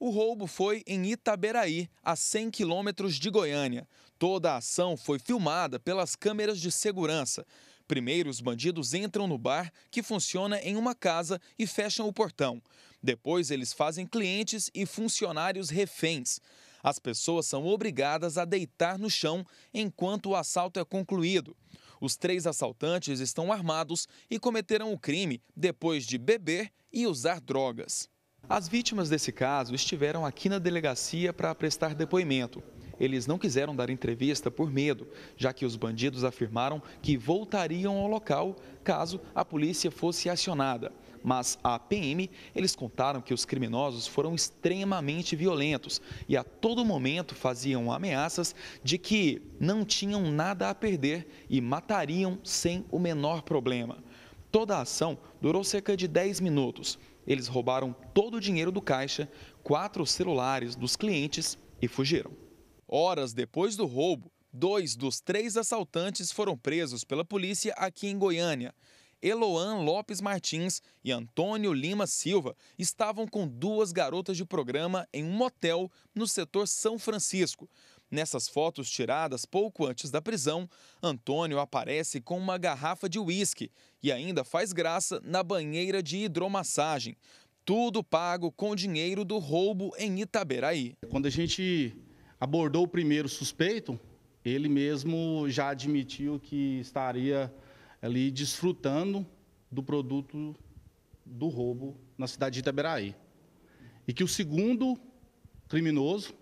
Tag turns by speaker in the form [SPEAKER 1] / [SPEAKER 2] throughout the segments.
[SPEAKER 1] O roubo foi em Itaberaí, a 100 quilômetros de Goiânia. Toda a ação foi filmada pelas câmeras de segurança. Primeiro, os bandidos entram no bar, que funciona em uma casa, e fecham o portão. Depois, eles fazem clientes e funcionários reféns. As pessoas são obrigadas a deitar no chão enquanto o assalto é concluído. Os três assaltantes estão armados e cometeram o crime depois de beber e usar drogas. As vítimas desse caso estiveram aqui na delegacia para prestar depoimento. Eles não quiseram dar entrevista por medo, já que os bandidos afirmaram que voltariam ao local caso a polícia fosse acionada. Mas à PM, eles contaram que os criminosos foram extremamente violentos e a todo momento faziam ameaças de que não tinham nada a perder e matariam sem o menor problema. Toda a ação durou cerca de 10 minutos eles roubaram todo o dinheiro do caixa, quatro celulares dos clientes e fugiram. Horas depois do roubo, dois dos três assaltantes foram presos pela polícia aqui em Goiânia. Eloan Lopes Martins e Antônio Lima Silva estavam com duas garotas de programa em um motel no setor São Francisco. Nessas fotos tiradas pouco antes da prisão, Antônio aparece com uma garrafa de uísque e ainda faz graça na banheira de hidromassagem. Tudo pago com dinheiro do roubo
[SPEAKER 2] em Itaberaí. Quando a gente abordou o primeiro suspeito, ele mesmo já admitiu que estaria ali desfrutando do produto do roubo na cidade de Itaberaí. E que o segundo criminoso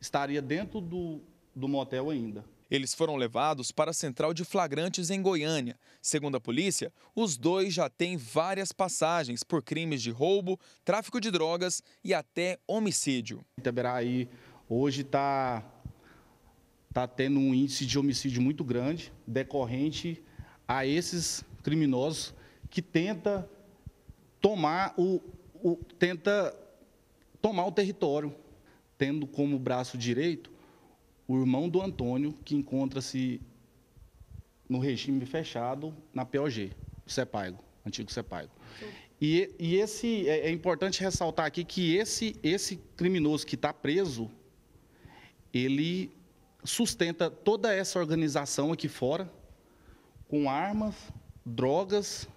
[SPEAKER 2] estaria dentro do, do motel ainda.
[SPEAKER 1] Eles foram levados para a central de flagrantes em Goiânia. Segundo a polícia, os dois já têm várias passagens por crimes de roubo, tráfico de drogas e até
[SPEAKER 2] homicídio. Itaberaí hoje está tá tendo um índice de homicídio muito grande, decorrente a esses criminosos que tenta tomar o, o tenta tomar o território tendo como braço direito o irmão do Antônio, que encontra-se no regime fechado na POG, CEPAIGO, antigo CEPAIGO. E, e, esse é, é, importante ressaltar aqui que esse, esse criminoso que está preso, ele sustenta toda essa organização aqui fora com armas, drogas